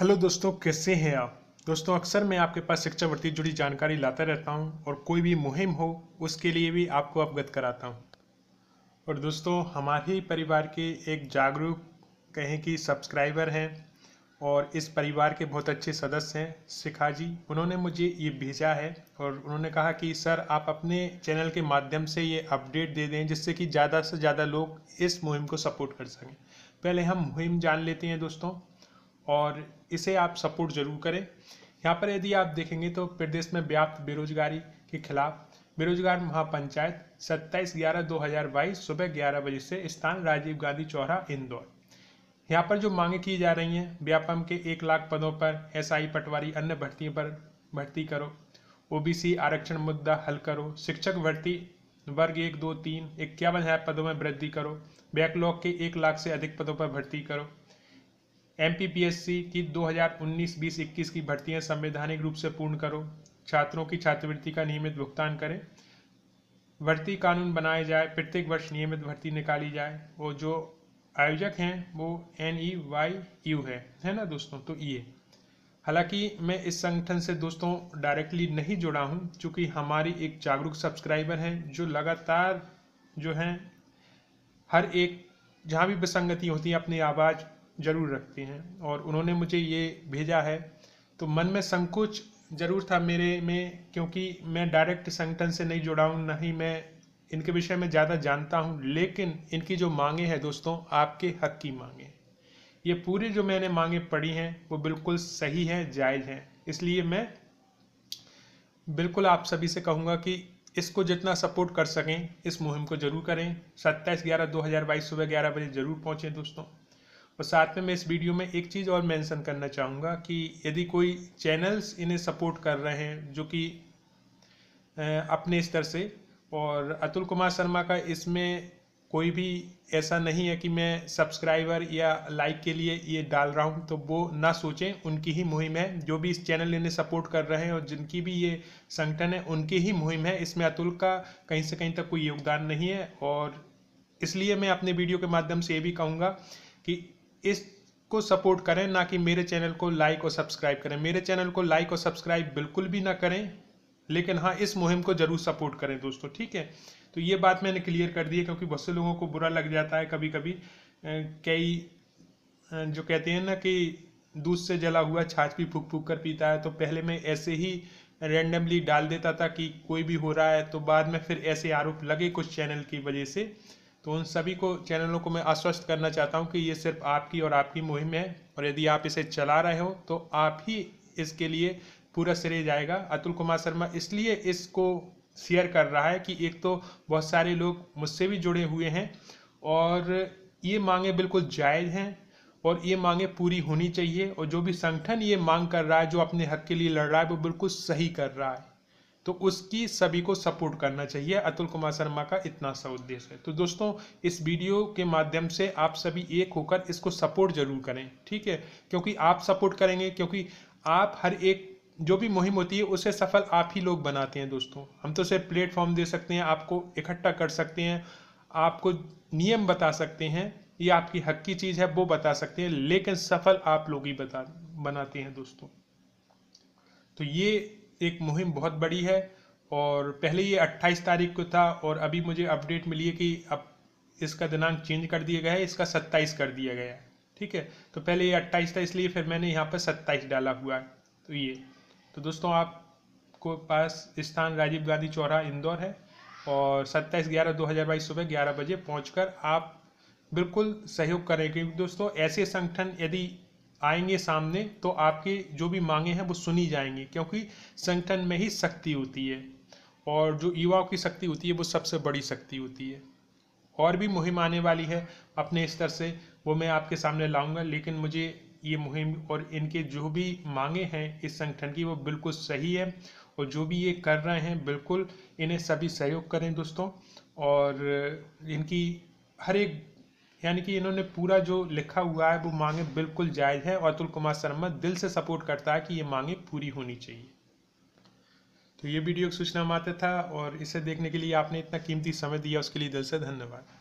hello दोस्तों कैसे हैं आप दोस्तों अक्सर मैं आपके पास शिक्षावर्ती जुड़ी जानकारी लाता रहता हूं और कोई भी मुहिम हो उसके लिए भी आपको अवगत कराता हूं और दोस्तों हमारे ही परिवार के एक जागरूक कहें कि सब्सक्राइबर हैं और इस परिवार के बहुत अच्छे सदस्य हैं शिखा जी उन्होंने मुझे ये भेजा है और उन्होंने कहा कि सर आप अपने चैनल के माध्यम से ये अपडेट दे दें जिससे कि ज़्यादा से ज़्यादा लोग इस मुहिम को सपोर्ट कर सकें पहले हम मुहिम जान लेते हैं दोस्तों और इसे आप सपोर्ट ज़रूर करें यहाँ पर यदि आप देखेंगे तो प्रदेश में व्याप्त बेरोजगारी के खिलाफ बेरोजगार महापंचायत 27 ग्यारह 2022 सुबह 11 बजे से स्थान राजीव गांधी चौरा इंदौर यहाँ पर जो मांगे की जा रही हैं व्यापम के एक लाख पदों पर एसआई पटवारी अन्य भर्तियों पर भर्ती करो ओबीसी आरक्षण मुद्दा हल करो शिक्षक भर्ती वर्ग एक दो तीन इक्यावन हजार पदों में वृद्धि करो बैकलॉग के एक लाख से अधिक पदों पर भर्ती करो एम की 2019 इक्कीस की भर्तियां संवैधानिक रूप से पूर्ण करो छात्रों की छात्रवृत्ति का नियमित भुगतान करें भर्ती कानून बनाए जाए प्रत्येक वर्ष नियमित भर्ती निकाली जाए वो जो आयोजक हैं वो एन ई वाई यू है है ना दोस्तों तो ये हालांकि मैं इस संगठन से दोस्तों डायरेक्टली नहीं जुड़ा हूँ चूँकि हमारी एक जागरूक सब्सक्राइबर हैं जो लगातार जो हैं हर एक जहाँ भी विसंगति होती है अपनी आवाज़ ज़रूर रखती हैं और उन्होंने मुझे ये भेजा है तो मन में संकोच ज़रूर था मेरे में क्योंकि मैं डायरेक्ट संगठन से नहीं जुड़ा हूँ ना ही मैं इनके विषय में ज़्यादा जानता हूँ लेकिन इनकी जो मांगे हैं दोस्तों आपके हक की मांगे ये पूरी जो मैंने मांगे पढ़ी हैं वो बिल्कुल सही हैं जायज़ हैं इसलिए मैं बिल्कुल आप सभी से कहूँगा कि इसको जितना सपोर्ट कर सकें इस मुहिम को जरूर करें सत्ताईस ग्यारह दो हज़ार बाईस सुबह ग्यारह बजे ज़रूर पहुँचें दोस्तों और साथ में मैं इस वीडियो में एक चीज़ और मेंशन करना चाहूँगा कि यदि कोई चैनल्स इन्हें सपोर्ट कर रहे हैं जो कि अपने स्तर से और अतुल कुमार शर्मा का इसमें कोई भी ऐसा नहीं है कि मैं सब्सक्राइबर या लाइक के लिए ये डाल रहा हूँ तो वो ना सोचें उनकी ही मुहिम है जो भी इस चैनल इन्हें सपोर्ट कर रहे हैं और जिनकी भी ये संगठन है उनकी ही मुहिम है इसमें अतुल का कहीं से कहीं तक कोई योगदान नहीं है और इसलिए मैं अपने वीडियो के माध्यम से ये भी कहूँगा कि इसको सपोर्ट करें ना कि मेरे चैनल को लाइक और सब्सक्राइब करें मेरे चैनल को लाइक और सब्सक्राइब बिल्कुल भी ना करें लेकिन हाँ इस मुहिम को जरूर सपोर्ट करें दोस्तों ठीक है तो ये बात मैंने क्लियर कर दी है क्योंकि बहुत से लोगों को बुरा लग जाता है कभी कभी कई जो कहते हैं ना कि दूध से जला हुआ छाछ भी फूक फूक कर पीता है तो पहले मैं ऐसे ही रेंडमली डाल देता था कि कोई भी हो रहा है तो बाद में फिर ऐसे आरोप लगे कुछ चैनल की वजह से तो उन सभी को चैनलों को मैं आश्वस्त करना चाहता हूँ कि ये सिर्फ आपकी और आपकी मुहिम है और यदि आप इसे चला रहे हो तो आप ही इसके लिए पूरा श्रेय जाएगा अतुल कुमार शर्मा इसलिए इसको शेयर कर रहा है कि एक तो बहुत सारे लोग मुझसे भी जुड़े हुए हैं और ये मांगे बिल्कुल जायज़ हैं और ये मांगे पूरी होनी चाहिए और जो भी संगठन ये मांग कर रहा है जो अपने हक के लिए लड़ रहा है वो बिल्कुल सही कर रहा है तो उसकी सभी को सपोर्ट करना चाहिए अतुल कुमार शर्मा का इतना सा उद्देश्य है तो दोस्तों इस वीडियो के माध्यम से आप सभी एक होकर इसको सपोर्ट जरूर करें ठीक है क्योंकि आप सपोर्ट करेंगे क्योंकि आप हर एक जो भी मुहिम होती है उसे सफल आप ही लोग बनाते हैं दोस्तों हम तो सिर्फ प्लेटफॉर्म दे सकते हैं आपको इकट्ठा कर सकते हैं आपको नियम बता सकते हैं ये आपकी हक की चीज़ है वो बता सकते हैं लेकिन सफल आप लोग ही बता बनाते हैं दोस्तों तो ये एक मुहिम बहुत बड़ी है और पहले ये 28 तारीख को था और अभी मुझे अपडेट मिली है कि अब इसका दिनांक चेंज कर दिया गया है इसका 27 कर दिया गया है ठीक है तो पहले ये 28 था इसलिए फिर मैंने यहाँ पर 27 डाला हुआ है तो ये तो दोस्तों आपको पास स्थान राजीव गांधी चौराहा इंदौर है और 27 ग्यारह 2022 सुबह ग्यारह बजे पहुँच आप बिल्कुल सहयोग करें क्योंकि दोस्तों ऐसे संगठन यदि आएंगे सामने तो आपकी जो भी मांगे हैं वो सुनी जाएंगी क्योंकि संगठन में ही शक्ति होती है और जो युवाओं की शक्ति होती है वो सबसे बड़ी शक्ति होती है और भी मुहिम आने वाली है अपने स्तर से वो मैं आपके सामने लाऊंगा लेकिन मुझे ये मुहिम और इनके जो भी मांगे हैं इस संगठन की वो बिल्कुल सही है और जो भी ये कर रहे हैं बिल्कुल इन्हें सभी सहयोग करें दोस्तों और इनकी हर एक यानी कि इन्होंने पूरा जो लिखा हुआ है वो मांगे बिल्कुल जायज़ है और अतुल कुमार शर्मा दिल से सपोर्ट करता है कि ये मांगे पूरी होनी चाहिए तो ये वीडियो सूचना मात्र था और इसे देखने के लिए आपने इतना कीमती समय दिया उसके लिए दिल से धन्यवाद